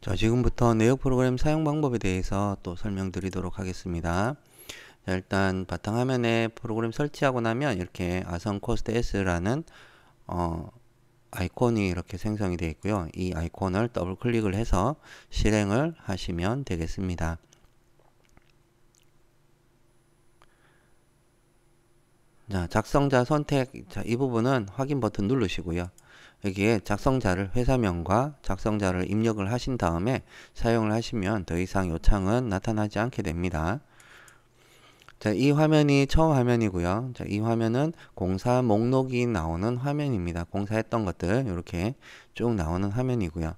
자, 지금부터 내역 프로그램 사용 방법에 대해서 또 설명드리도록 하겠습니다. 자, 일단 바탕화면에 프로그램 설치하고 나면 이렇게 아선 코스트 S라는 어, 아이콘이 이렇게 생성이 되어 있고요. 이 아이콘을 더블 클릭을 해서 실행을 하시면 되겠습니다. 자, 작성자 선택 자, 이 부분은 확인 버튼 누르시고요. 여기에 작성자를 회사명과 작성자를 입력을 하신 다음에 사용을 하시면 더 이상 요청은 나타나지 않게 됩니다. 자, 이 화면이 처음 화면이고요. 자, 이 화면은 공사 목록이 나오는 화면입니다. 공사했던 것들 이렇게 쭉 나오는 화면이고요.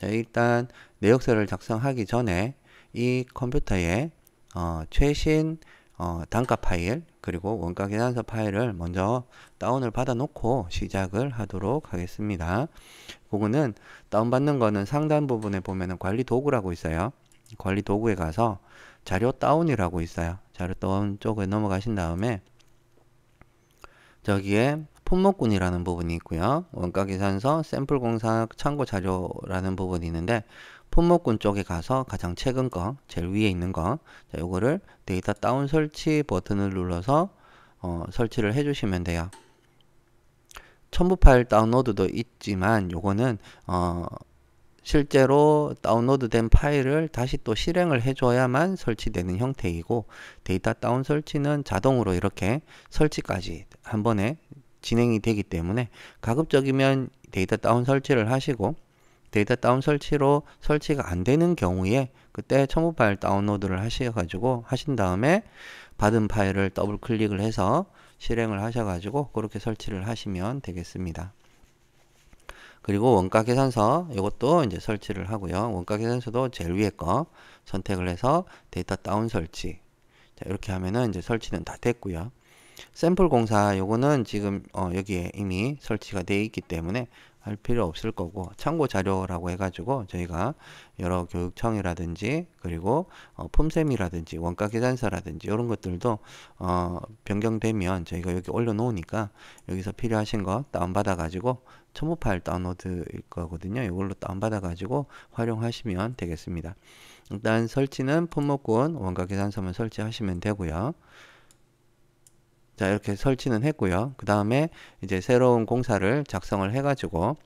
자, 일단 내역서를 작성하기 전에 이 컴퓨터에 어, 최신 어, 단가 파일 그리고 원가 계산서 파일을 먼저 다운을 받아 놓고 시작을 하도록 하겠습니다. 그거는 다운받는 거는 상단 부분에 보면은 관리 도구라고 있어요. 관리 도구에 가서 자료 다운이라고 있어요. 자료 다운 쪽에 넘어가신 다음에 저기에 품목군이라는 부분이 있고요. 원가계산서, 샘플공사 참고자료라는 부분이 있는데 품목군 쪽에 가서 가장 최근 거, 제일 위에 있는 거 자, 요거를 데이터 다운 설치 버튼을 눌러서 어, 설치를 해주시면 돼요. 첨부 파일 다운로드도 있지만 요거는 어, 실제로 다운로드된 파일을 다시 또 실행을 해줘야만 설치되는 형태이고 데이터 다운 설치는 자동으로 이렇게 설치까지 한 번에 진행이 되기 때문에 가급적이면 데이터 다운 설치를 하시고 데이터 다운 설치로 설치가 안 되는 경우에 그때 첨부 파일 다운로드를 하셔가지고 하신 다음에 받은 파일을 더블 클릭을 해서 실행을 하셔가지고 그렇게 설치를 하시면 되겠습니다. 그리고 원가 계산서 이것도 이제 설치를 하고요. 원가 계산서도 제일 위에 거 선택을 해서 데이터 다운 설치 자, 이렇게 하면은 이제 설치는 다 됐고요. 샘플 공사 요거는 지금 어, 여기에 이미 설치가 되어 있기 때문에 할 필요 없을 거고 참고 자료라고 해가지고 저희가 여러 교육청이라든지 그리고 어, 품샘이라든지 원가 계산서라든지 이런 것들도 어, 변경되면 저희가 여기 올려놓으니까 여기서 필요하신 거 다운받아 가지고 첨부 파일 다운로드일 거거든요 이걸로 다운받아 가지고 활용하시면 되겠습니다 일단 설치는 품목군 원가 계산서만 설치하시면 되고요 자, 이렇게 설치는 했고요. 그 다음에 이제 새로운 공사를 작성을 해가지고,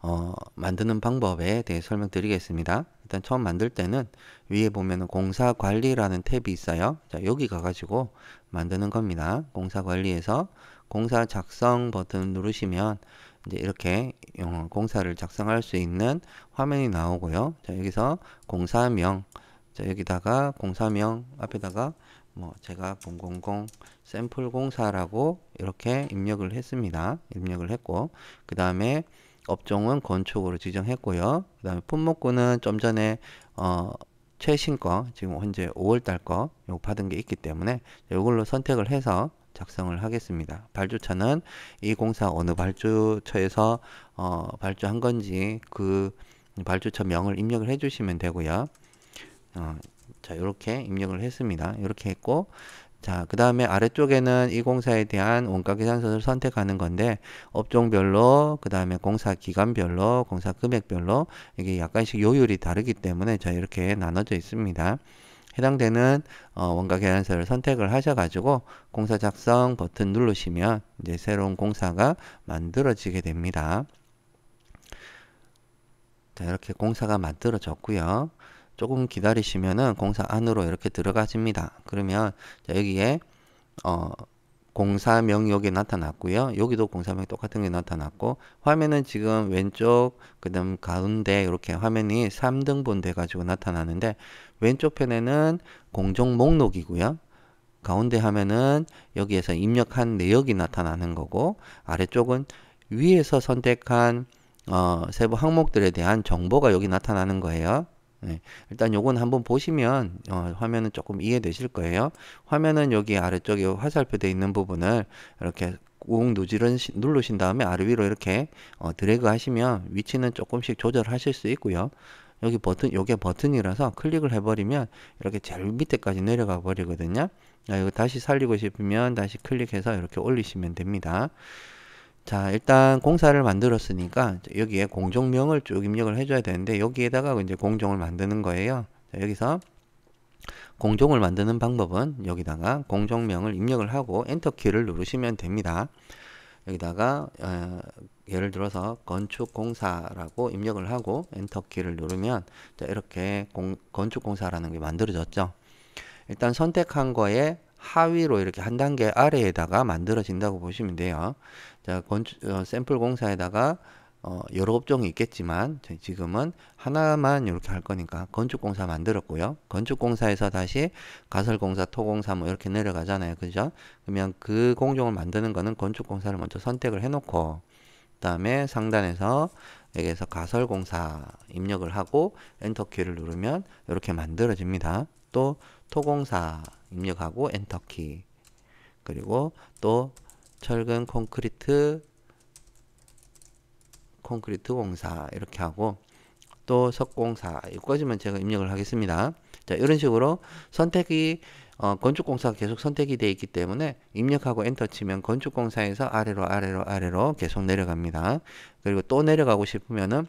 어, 만드는 방법에 대해 설명드리겠습니다. 일단 처음 만들 때는 위에 보면은 공사 관리라는 탭이 있어요. 자, 여기 가가지고 만드는 겁니다. 공사 관리에서 공사 작성 버튼 누르시면 이제 이렇게 어, 공사를 작성할 수 있는 화면이 나오고요. 자, 여기서 공사명, 자, 여기다가 공사명 앞에다가 뭐 제가 000 샘플 공사라고 이렇게 입력을 했습니다. 입력을 했고 그 다음에 업종은 건축으로 지정했고요. 그 다음에 품목군은 좀 전에 어, 최신 거 지금 현재 5월달 거 요거 받은 게 있기 때문에 이걸로 선택을 해서 작성을 하겠습니다. 발주처는 이 공사 어느 발주처에서 어, 발주한 건지 그 발주처 명을 입력을 해주시면 되고요. 어, 자, 이렇게 입력을 했습니다. 이렇게 했고 자, 그 다음에 아래쪽에는 이 공사에 대한 원가 계산서를 선택하는 건데, 업종별로, 그 다음에 공사 기간별로, 공사 금액별로, 이게 약간씩 요율이 다르기 때문에, 자, 이렇게 나눠져 있습니다. 해당되는 어, 원가 계산서를 선택을 하셔가지고, 공사 작성 버튼 누르시면, 이제 새로운 공사가 만들어지게 됩니다. 자, 이렇게 공사가 만들어졌고요 조금 기다리시면은 공사 안으로 이렇게 들어가집니다. 그러면 여기에 어 공사명 역이 나타났고요. 여기도 공사명 똑같은 게 나타났고 화면은 지금 왼쪽 그다음 가운데 이렇게 화면이 3등분 돼 가지고 나타나는데 왼쪽 편에는 공정 목록이고요. 가운데 화면은 여기에서 입력한 내역이 나타나는 거고 아래쪽은 위에서 선택한 어, 세부 항목들에 대한 정보가 여기 나타나는 거예요. 네, 일단 요건 한번 보시면 어, 화면은 조금 이해되실 거예요. 화면은 여기 아래쪽에 화살표 되어 있는 부분을 이렇게 꾹 누르신, 누르신 다음에 아래 위로 이렇게 어, 드래그 하시면 위치는 조금씩 조절하실 수 있고요. 여기 버튼, 요게 버튼이라서 클릭을 해버리면 이렇게 제일 밑에까지 내려가 버리거든요. 아, 이거 다시 살리고 싶으면 다시 클릭해서 이렇게 올리시면 됩니다. 자 일단 공사를 만들었으니까 여기에 공정명을쭉 입력을 해줘야 되는데 여기에다가 이제 공정을 만드는 거예요 자, 여기서 공정을 만드는 방법은 여기다가 공정명을 입력을 하고 엔터키를 누르시면 됩니다 여기다가 어, 예를 들어서 건축공사라고 입력을 하고 엔터키를 누르면 자, 이렇게 공, 건축공사라는 게 만들어졌죠 일단 선택한 거에 하위로 이렇게 한 단계 아래에다가 만들어진다고 보시면 돼요 자, 건축 어, 샘플 공사에다가 어, 여러 업종이 있겠지만 지금은 하나만 이렇게 할 거니까 건축공사 만들었고요. 건축공사에서 다시 가설공사, 토공사 뭐 이렇게 내려가잖아요. 그죠? 그러면 그공정을 만드는 거는 건축공사를 먼저 선택을 해놓고 그 다음에 상단에서 여기에서 가설공사 입력을 하고 엔터키를 누르면 이렇게 만들어집니다. 또 토공사 입력하고 엔터키 그리고 또 철근 콘크리트 콘크리트 공사 이렇게 하고 또 석공사 이거까지만 제가 입력을 하겠습니다 자 이런 식으로 선택이 어, 건축공사 가 계속 선택이 되어 있기 때문에 입력하고 엔터 치면 건축공사에서 아래로 아래로 아래로 계속 내려갑니다 그리고 또 내려가고 싶으면은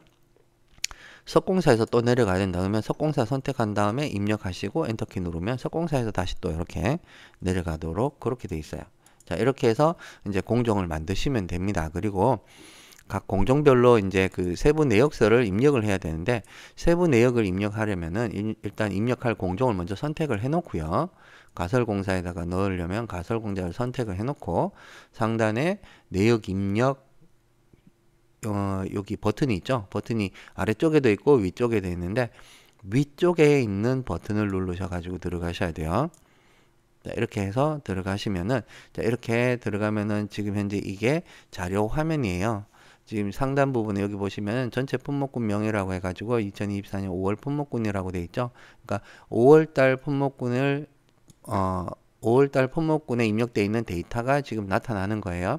석공사에서 또 내려가야 된다 그러면 석공사 선택한 다음에 입력하시고 엔터키 누르면 석공사에서 다시 또 이렇게 내려가도록 그렇게 되어 있어요 자, 이렇게 해서 이제 공정을 만드시면 됩니다. 그리고 각 공정별로 이제 그 세부 내역서를 입력을 해야 되는데 세부 내역을 입력하려면은 일단 입력할 공정을 먼저 선택을 해 놓고요. 가설공사에다가 넣으려면 가설공사를 선택을 해 놓고 상단에 내역 입력 어, 여기 버튼이 있죠. 버튼이 아래쪽에도 있고 위쪽에도 있는데 위쪽에 있는 버튼을 누르셔 가지고 들어가셔야 돼요. 이렇게 해서 들어가시면은 이렇게 들어가면은 지금 현재 이게 자료 화면이에요. 지금 상단 부분에 여기 보시면 전체 품목군 명이라고 해가지고 2024년 5월 품목군이라고 돼 있죠. 그러니까 5월달 품목군을 어 5월달 품목군에 입력돼 있는 데이터가 지금 나타나는 거예요.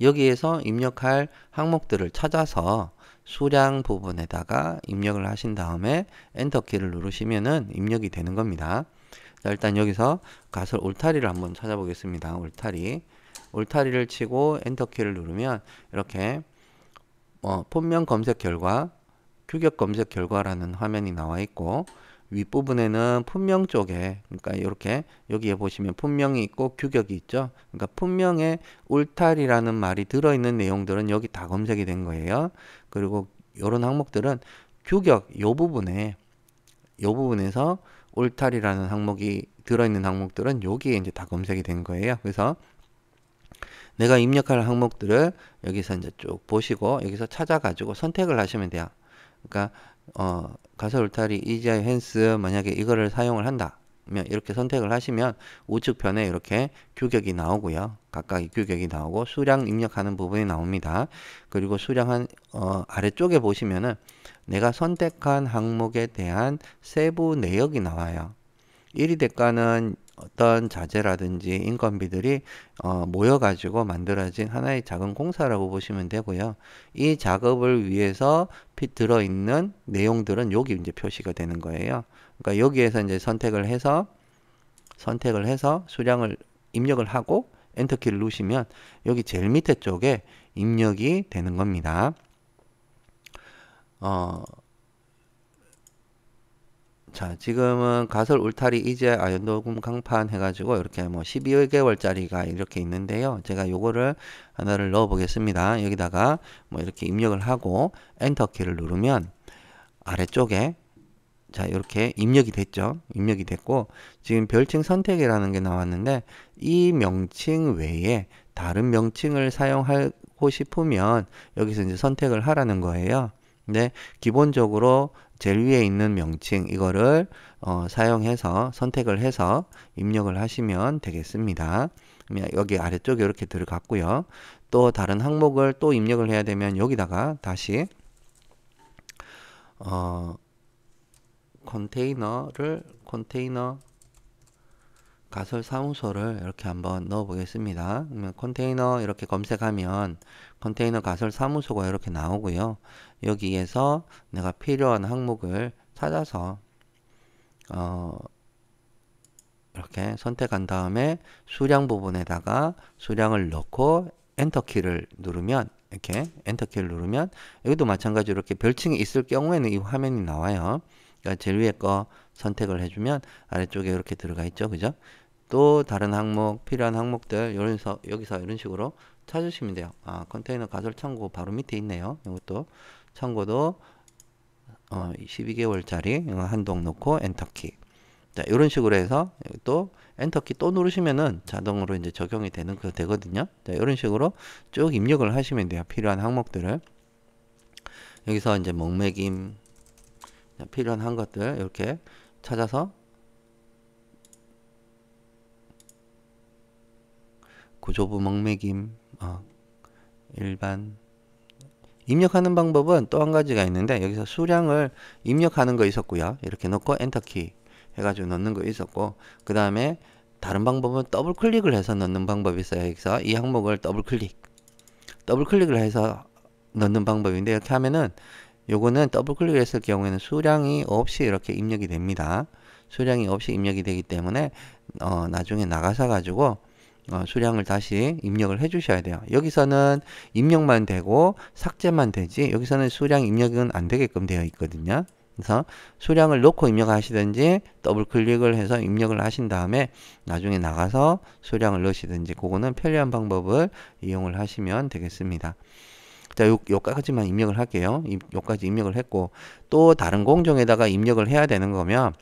여기에서 입력할 항목들을 찾아서 수량 부분에다가 입력을 하신 다음에 엔터키를 누르시면은 입력이 되는 겁니다. 자, 일단 여기서 가설 울타리를 한번 찾아보겠습니다. 울타리. 울타리를 치고 엔터키를 누르면 이렇게 어, 폰명 검색 결과, 규격 검색 결과라는 화면이 나와 있고 윗부분에는 품명 쪽에 그러니까 이렇게 여기에 보시면 품명이 있고 규격이 있죠 그러니까 품명에 울타리라는 말이 들어있는 내용들은 여기 다 검색이 된 거예요 그리고 이런 항목들은 규격 요 부분에 요 부분에서 울타리라는 항목이 들어있는 항목들은 여기에 이제 다 검색이 된 거예요. 그래서 내가 입력할 항목들을 여기서 이제 쭉 보시고 여기서 찾아가지고 선택을 하시면 돼요. 그러니까 어, 가설 울타리 이지아이 스 만약에 이거를 사용을 한다. 이렇게 선택을 하시면 우측편에 이렇게 규격이 나오고요. 각각의 규격이 나오고 수량 입력하는 부분이 나옵니다. 그리고 수량한 어, 아래쪽에 보시면은 내가 선택한 항목에 대한 세부 내역이 나와요. 1위 대가는 어떤 자재라든지 인건비들이 어, 모여가지고 만들어진 하나의 작은 공사라고 보시면 되고요. 이 작업을 위해서 들어있는 내용들은 여기 이제 표시가 되는 거예요. 그러니까 여기에서 이제 선택을 해서 선택을 해서 수량을 입력을 하고 엔터키를 누르시면 여기 제일 밑에 쪽에 입력이 되는 겁니다. 어, 자 지금은 가설 울타리 이제 아연도금 강판 해가지고 이렇게 뭐 12개월짜리가 이렇게 있는데요 제가 요거를 하나를 넣어 보겠습니다 여기다가 뭐 이렇게 입력을 하고 엔터키를 누르면 아래쪽에 자 이렇게 입력이 됐죠 입력이 됐고 지금 별칭 선택이라는 게 나왔는데 이 명칭 외에 다른 명칭을 사용하고 싶으면 여기서 이제 선택을 하라는 거예요 근데 기본적으로 제일 위에 있는 명칭 이거를 어, 사용해서 선택을 해서 입력을 하시면 되겠습니다 여기 아래쪽에 이렇게 들어갔고요 또 다른 항목을 또 입력을 해야 되면 여기다가 다시 어, 컨테이너를 컨테이너 가설 사무소를 이렇게 한번 넣어 보겠습니다. 그러면 컨테이너 이렇게 검색하면 컨테이너 가설 사무소가 이렇게 나오고요. 여기에서 내가 필요한 항목을 찾아서 어 이렇게 선택한 다음에 수량 부분에다가 수량을 넣고 엔터키를 누르면 이렇게 엔터키를 누르면 여기도 마찬가지로 이렇게 별칭이 있을 경우에는 이 화면이 나와요. 그러니까 제일 위에 거 선택을 해주면 아래쪽에 이렇게 들어가 있죠. 그죠? 또 다른 항목, 필요한 항목들 여기서, 여기서 이런 식으로 찾으시면 돼요. 아, 컨테이너 가설 창고 바로 밑에 있네요. 이것도 창고도 어, 12개월짜리 한동 놓고 엔터키. 자, 이런 식으로 해서 또 엔터키 또 누르시면은 자동으로 이제 적용이 되는 그 되거든요. 자, 이런 식으로 쭉 입력을 하시면 돼요. 필요한 항목들을. 여기서 이제 목매김, 필요한 것들 이렇게 찾아서 구조부 먹매김 어, 일반 입력하는 방법은 또 한 가지가 있는데 여기서 수량을 입력하는 거 있었고요 이렇게 넣고 엔터키 해가지고 넣는 거 있었고 그 다음에 다른 방법은 더블 클릭을 해서 넣는 방법이 있어요 여기서 이 항목을 더블 클릭 더블 클릭을 해서 넣는 방법인데 이렇게 하면은 요거는 더블클릭했을 경우에는 수량이 없이 이렇게 입력이 됩니다. 수량이 없이 입력이 되기 때문에 어, 나중에 나가서 가지고 어, 수량을 다시 입력을 해 주셔야 돼요. 여기서는 입력만 되고 삭제만 되지 여기서는 수량 입력은 안 되게끔 되어 있거든요. 그래서 수량을 놓고 입력하시든지 더블 클릭을 해서 입력을 하신 다음에 나중에 나가서 수량을 넣으시든지 그거는 편리한 방법을 이용을 하시면 되겠습니다. 자, 요, 요까지만 입력을 할게요. 요까지 입력을 했고 또 다른 공종에다가 입력을 해야 되는 거면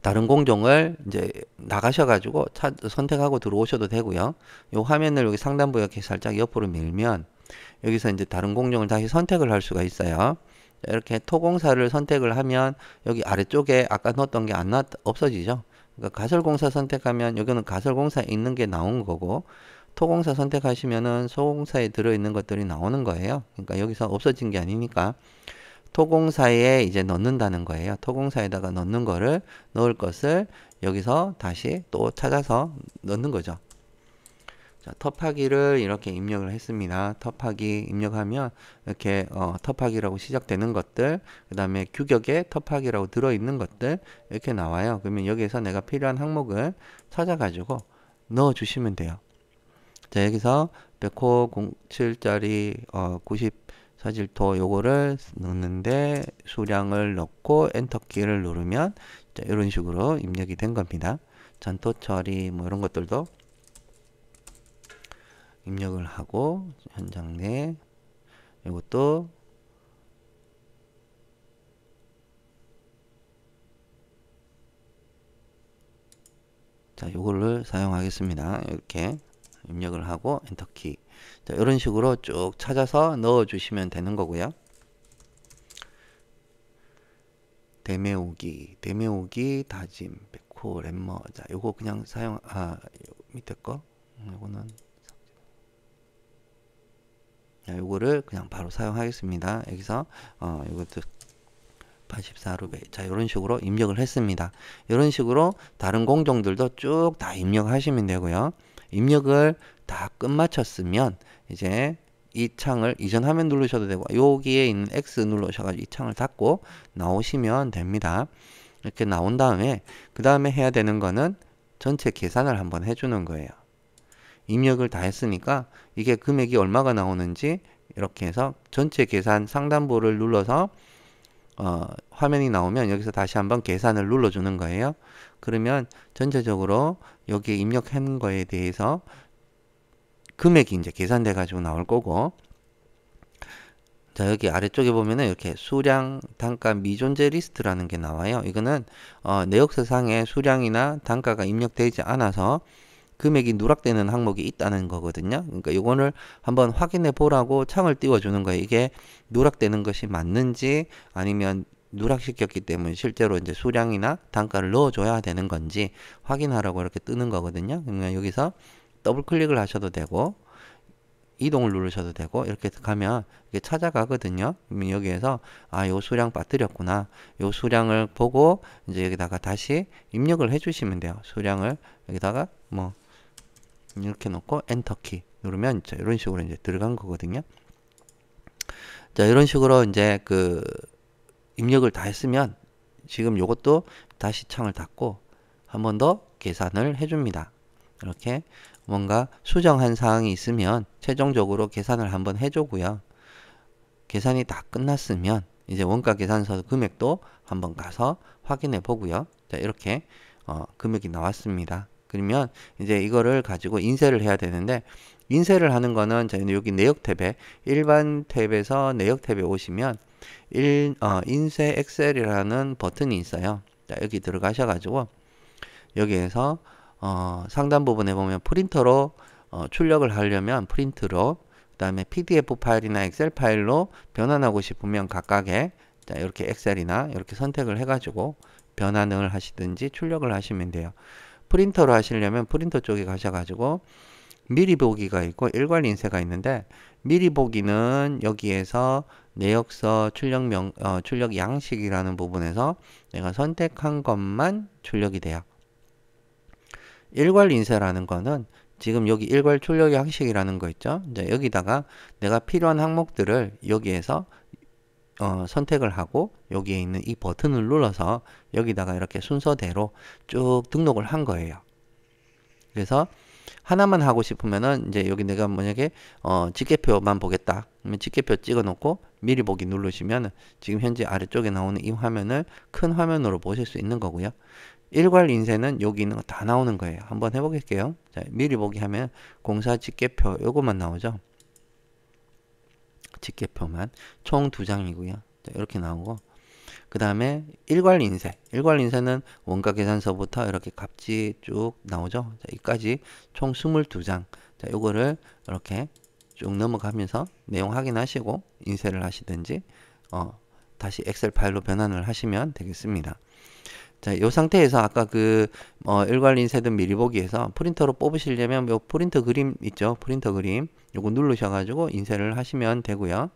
다른 공종을 이제 나가셔가지고 차, 선택하고 들어오셔도 되고요. 요 화면을 여기 상단부에 이렇게 살짝 옆으로 밀면 여기서 이제 다른 공종을 다시 선택을 할 수가 있어요. 이렇게 토공사를 선택을 하면 여기 아래쪽에 아까 넣었던 게안 없어지죠. 그러니까 가설공사 선택하면 여기는 가설공사에 있는 게 나온 거고 토공사 선택하시면은 소공사에 들어있는 것들이 나오는 거예요. 그러니까 여기서 없어진 게 아니니까 토공사에 이제 넣는다는 거예요. 토공사에다가 넣는 거를 넣을 것을 여기서 다시 또 찾아서 넣는 거죠. 자, 텁하기를 이렇게 입력을 했습니다. 터파기 입력하면 이렇게 어, 텁하기라고 시작되는 것들, 그 다음에 규격에 터파기라고 들어있는 것들 이렇게 나와요. 그러면 여기에서 내가 필요한 항목을 찾아가지고 넣어주시면 돼요. 자 여기서 100호 07짜리 어, 94질토 요거를 넣는데 수량을 넣고 엔터키를 누르면 자, 이런 식으로 입력이 된 겁니다. 전토 처리 뭐 이런 것들도 입력을 하고 현장 내 이것도 자 요거를 사용하겠습니다. 이렇게 입력을 하고 엔터키 자, 이런 식으로 쭉 찾아서 넣어 주시면 되는 거고요 데메오기 데메오기 다짐 백호 램머 자 요거 그냥 사용 아 밑에 거 음, 요거는 자, 요거를 그냥 바로 사용하겠습니다 여기서 어 이것도 84루베 자 이런 식으로 입력을 했습니다 이런 식으로 다른 공정들도 쭉 다 입력하시면 되고요 입력을 다 끝마쳤으면 이제 이 창을 이전 화면 누르셔도 되고 여기에 있는 X 눌러셔가지고 이 창을 닫고 나오시면 됩니다. 이렇게 나온 다음에 그 다음에 해야 되는 거는 전체 계산을 한번 해주는 거예요. 입력을 다 했으니까 이게 금액이 얼마가 나오는지 이렇게 해서 전체 계산 상단부를 눌러서 어, 화면이 나오면 여기서 다시 한번 계산을 눌러주는 거예요. 그러면 전체적으로 여기에 입력한 거에 대해서 금액이 이제 계산돼 가지고 나올 거고 자 여기 아래쪽에 보면은 이렇게 수량 단가 미존재 리스트라는 게 나와요 이거는 어, 내역서상에 수량이나 단가가 입력되지 않아서 금액이 누락되는 항목이 있다는 거거든요 그러니까 이거를 한번 확인해 보라고 창을 띄워 주는 거예요 이게 누락되는 것이 맞는지 아니면 누락시켰기 때문에 실제로 이제 수량이나 단가를 넣어줘야 되는 건지 확인하라고 이렇게 뜨는 거거든요. 그러니까 여기서 더블 클릭을 하셔도 되고 이동을 누르셔도 되고 이렇게 가면 이게 찾아가거든요. 여기에서 아, 요 수량 빠뜨렸구나. 요 수량을 보고 이제 여기다가 다시 입력을 해 주시면 돼요. 수량을 여기다가 뭐 이렇게 놓고 엔터키 누르면 이런 식으로 이제 들어간 거거든요. 자, 이런 식으로 이제 그 입력을 다 했으면 지금 이것도 다시 창을 닫고 한 번 더 계산을 해줍니다. 이렇게 뭔가 수정한 사항이 있으면 최종적으로 계산을 한 번 해주고요. 계산이 다 끝났으면 이제 원가 계산서 금액도 한번 가서 확인해 보고요. 자 이렇게 어, 금액이 나왔습니다. 그러면 이제 이거를 가지고 인쇄를 해야 되는데 인쇄를 하는 거는 저희는 여기 내역 탭에 일반 탭에서 내역 탭에 오시면 일, 어, 인쇄 엑셀이라는 버튼이 있어요. 자, 여기 들어가셔가지고 여기에서 어, 상단 부분에 보면 프린터로 어, 출력을 하려면 프린트로 그 다음에 PDF 파일이나 엑셀 파일로 변환하고 싶으면 각각의 자, 이렇게 엑셀이나 이렇게 선택을 해가지고 변환을 하시든지 출력을 하시면 돼요. 프린터로 하시려면 프린터 쪽에 가셔가지고 미리 보기가 있고 일괄 인쇄가 있는데 미리 보기는 여기에서 내역서 출력 명, 어, 출력 양식이라는 부분에서 내가 선택한 것만 출력이 돼요. 일괄 인쇄라는 거는 지금 여기 일괄 출력 양식이라는 거 있죠. 이제 여기다가 내가 필요한 항목들을 여기에서 어, 선택을 하고 여기에 있는 이 버튼을 눌러서 여기다가 이렇게 순서대로 쭉 등록을 한 거예요. 그래서 하나만 하고 싶으면은 이제 여기 내가 만약에 어 집계표만 보겠다. 그러면 집계표 찍어 놓고 미리 보기 누르시면 지금 현재 아래쪽에 나오는 이 화면을 큰 화면으로 보실 수 있는 거고요. 일괄 인쇄는 여기 있는 거 다 나오는 거예요. 한번 해보겠게요. 자, 미리 보기 하면 공사 집계표 요것만 나오죠. 집계표만 총 두 장이고요. 자, 이렇게 나오고 그 다음에 일괄 인쇄. 일괄 인쇄는 원가 계산서부터 이렇게 값이 쭉 나오죠. 자, 여기까지 총 22장. 자, 요거를 이렇게 쭉 넘어가면서 내용 확인하시고 인쇄를 하시든지, 어, 다시 엑셀 파일로 변환을 하시면 되겠습니다. 자, 요 상태에서 아까 그, 어, 일괄 인쇄든 미리 보기에서 프린터로 뽑으시려면 요 프린터 그림 있죠? 프린터 그림. 요거 누르셔가지고 인쇄를 하시면 되고요.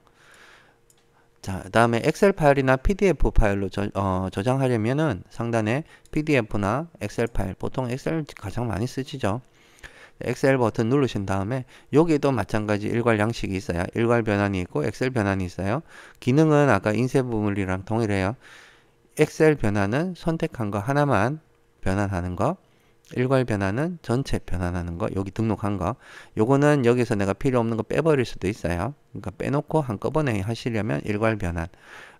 자, 그 다음에 엑셀 파일이나 PDF 파일로 저, 어, 저장하려면은 상단에 PDF나 엑셀 파일, 보통 엑셀 가장 많이 쓰시죠. 엑셀 버튼 누르신 다음에 여기도 마찬가지 일괄 양식이 있어요. 일괄 변환이 있고 엑셀 변환이 있어요. 기능은 아까 인쇄 부물이랑 동일해요. 엑셀 변환은 선택한 거 하나만 변환하는 거. 일괄 변환은 전체 변환하는 거 여기 등록한 거 요거는 여기서 내가 필요 없는 거 빼버릴 수도 있어요 그러니까 빼놓고 한꺼번에 하시려면 일괄 변환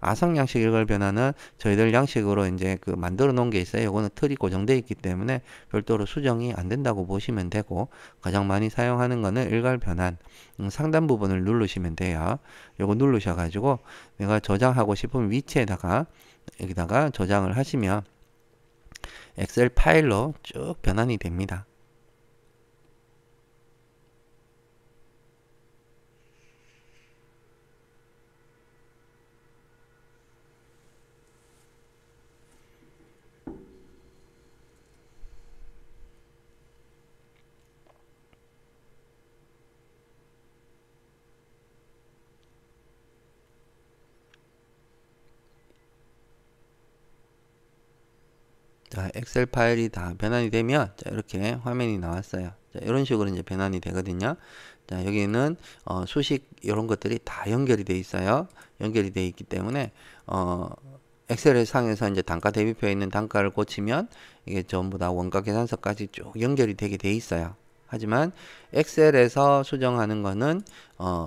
아성 양식 일괄 변환은 저희들 양식으로 이제 그 만들어 놓은 게 있어요 요거는 틀이 고정되어 있기 때문에 별도로 수정이 안 된다고 보시면 되고 가장 많이 사용하는 거는 일괄 변환 음, 상단 부분을 누르시면 돼요 요거 누르셔 가지고 내가 저장하고 싶은 위치에다가 여기다가 저장을 하시면 엑셀 파일로 쭉 변환이 됩니다. 엑셀 파일이 다 변환이 되면 자, 이렇게 화면이 나왔어요. 자, 이런 식으로 이제 변환이 되거든요. 자, 여기는 어, 수식 이런 것들이 다 연결이 돼 있어요. 연결이 돼 있기 때문에 어, 엑셀 의 상에서 이제 단가 대비표에 있는 단가를 고치면 이게 전부 다 원가 계산서까지 쭉 연결이 되게 돼 있어요. 하지만 엑셀에서 수정하는 거는 어,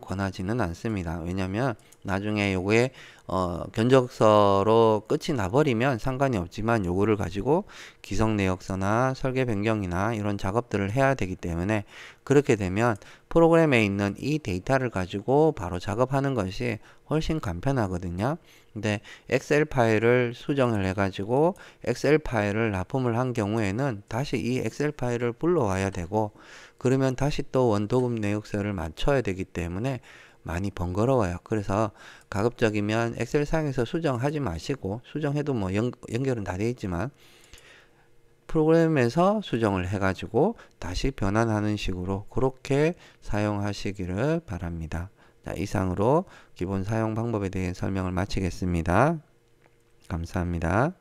권하지는 않습니다. 왜냐하면 나중에 요거에 어, 견적서로 끝이 나버리면 상관이 없지만 요거를 가지고 기성 내역서나 설계 변경이나 이런 작업들을 해야 되기 때문에 그렇게 되면 프로그램에 있는 이 데이터를 가지고 바로 작업하는 것이 훨씬 간편하거든요. 근데 엑셀 파일을 수정을 해가지고 엑셀 파일을 납품을 한 경우에는 다시 이 엑셀 파일을 불러와야 되고 그러면 다시 또 원도금 내역서를 맞춰야 되기 때문에 많이 번거로워요. 그래서 가급적이면 엑셀상에서 수정하지 마시고 수정해도 뭐 연, 연결은 다 되어 있지만 프로그램에서 수정을 해가지고 다시 변환하는 식으로 그렇게 사용하시기를 바랍니다. 자, 이상으로 기본 사용 방법에 대해 설명을 마치겠습니다. 감사합니다.